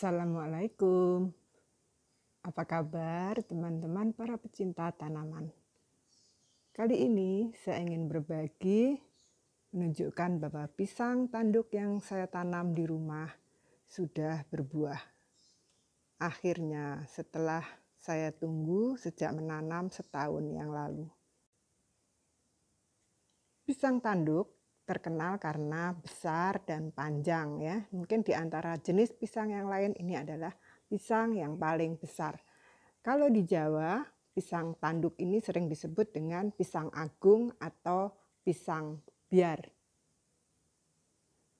Assalamualaikum. Apa kabar teman-teman para pecinta tanaman? Kali ini saya ingin berbagi menunjukkan bahwa pisang tanduk yang saya tanam di rumah sudah berbuah. Akhirnya setelah saya tunggu sejak menanam setahun yang lalu. Pisang tanduk terkenal karena besar dan panjang ya. Mungkin di antara jenis pisang yang lain ini adalah pisang yang paling besar. Kalau di Jawa, pisang tanduk ini sering disebut dengan pisang agung atau pisang biar.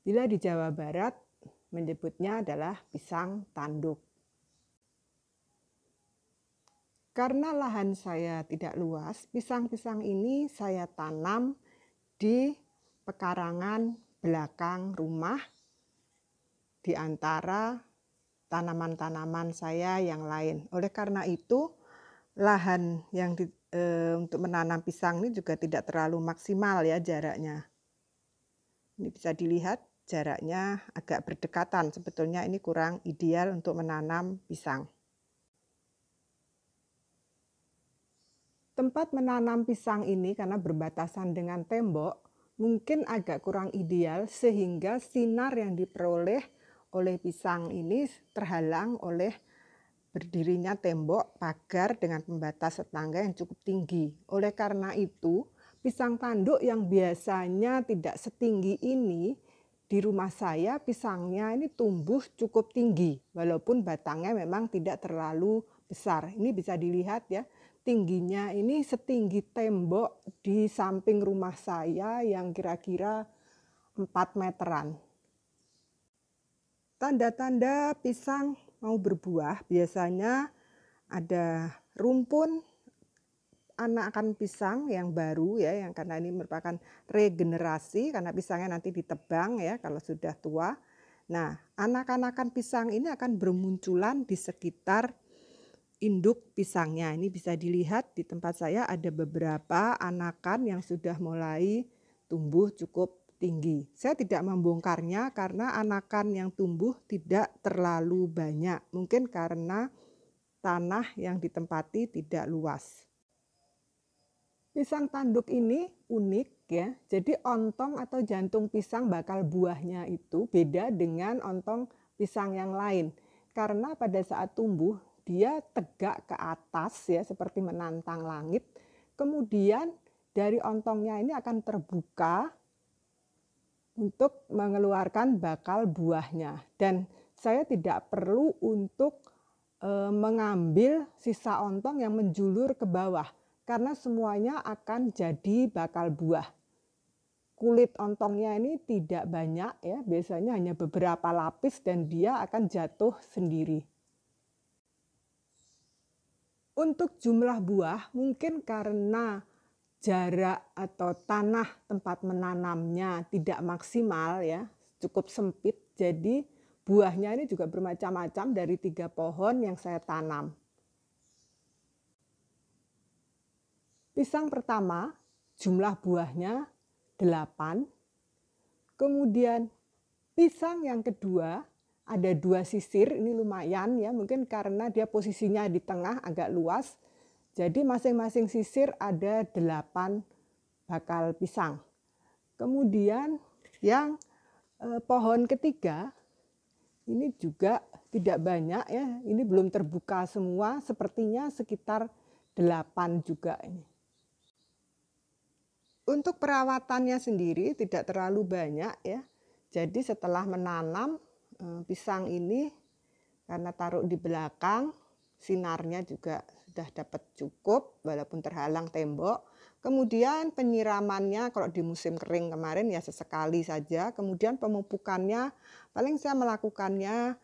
Bila di Jawa Barat menyebutnya adalah pisang tanduk. Karena lahan saya tidak luas, pisang-pisang ini saya tanam di pekarangan belakang rumah di antara tanaman-tanaman saya yang lain. Oleh karena itu, lahan yang di, e, untuk menanam pisang ini juga tidak terlalu maksimal ya jaraknya. Ini bisa dilihat jaraknya agak berdekatan. Sebetulnya ini kurang ideal untuk menanam pisang. Tempat menanam pisang ini karena berbatasan dengan tembok, mungkin agak kurang ideal sehingga sinar yang diperoleh oleh pisang ini terhalang oleh berdirinya tembok, pagar dengan pembatas tetangga yang cukup tinggi. Oleh karena itu, pisang tanduk yang biasanya tidak setinggi ini di rumah saya pisangnya ini tumbuh cukup tinggi walaupun batangnya memang tidak terlalu besar. Ini bisa dilihat ya, tingginya ini setinggi tembok di samping rumah saya yang kira-kira 4 meteran. Tanda-tanda pisang mau berbuah biasanya ada rumpun anak akan pisang yang baru ya yang karena ini merupakan regenerasi karena pisangnya nanti ditebang ya kalau sudah tua. Nah, anak-anakan pisang ini akan bermunculan di sekitar induk pisangnya. Ini bisa dilihat di tempat saya ada beberapa anakan yang sudah mulai tumbuh cukup tinggi. Saya tidak membongkarnya karena anakan yang tumbuh tidak terlalu banyak. Mungkin karena tanah yang ditempati tidak luas. Pisang tanduk ini unik ya. Jadi ontong atau jantung pisang bakal buahnya itu beda dengan ontong pisang yang lain. Karena pada saat tumbuh dia tegak ke atas ya seperti menantang langit. Kemudian dari ontongnya ini akan terbuka untuk mengeluarkan bakal buahnya dan saya tidak perlu untuk e, mengambil sisa ontong yang menjulur ke bawah karena semuanya akan jadi bakal buah. Kulit ontongnya ini tidak banyak ya, biasanya hanya beberapa lapis dan dia akan jatuh sendiri. Untuk jumlah buah mungkin karena jarak atau tanah tempat menanamnya tidak maksimal ya, cukup sempit. Jadi buahnya ini juga bermacam-macam dari tiga pohon yang saya tanam. Pisang pertama jumlah buahnya delapan, Kemudian pisang yang kedua ada dua sisir ini lumayan ya mungkin karena dia posisinya di tengah agak luas jadi masing-masing sisir ada delapan bakal pisang kemudian yang eh, pohon ketiga ini juga tidak banyak ya ini belum terbuka semua sepertinya sekitar delapan juga ini untuk perawatannya sendiri tidak terlalu banyak ya jadi setelah menanam Eh, pisang ini karena taruh di belakang sinarnya juga sudah dapat cukup walaupun terhalang tembok. Kemudian penyiramannya kalau di musim kering kemarin ya sesekali saja. Kemudian pemupukannya paling saya melakukannya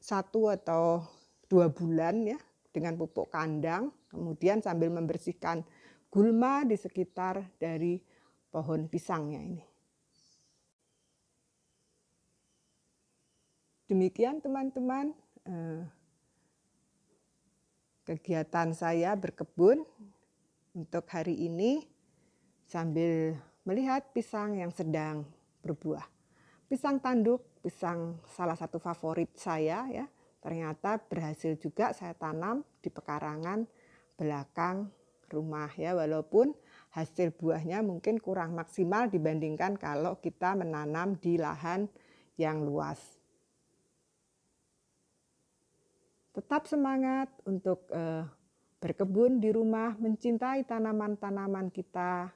satu atau dua bulan ya dengan pupuk kandang. Kemudian sambil membersihkan gulma di sekitar dari pohon pisangnya ini. Demikian teman-teman eh, kegiatan saya berkebun untuk hari ini sambil melihat pisang yang sedang berbuah. Pisang tanduk, pisang salah satu favorit saya ya. Ternyata berhasil juga saya tanam di pekarangan belakang rumah ya walaupun hasil buahnya mungkin kurang maksimal dibandingkan kalau kita menanam di lahan yang luas. tetap semangat untuk uh, berkebun di rumah, mencintai tanaman-tanaman kita,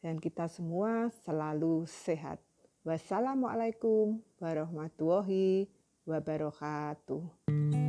dan kita semua selalu sehat. Wassalamualaikum warahmatullahi wabarakatuh.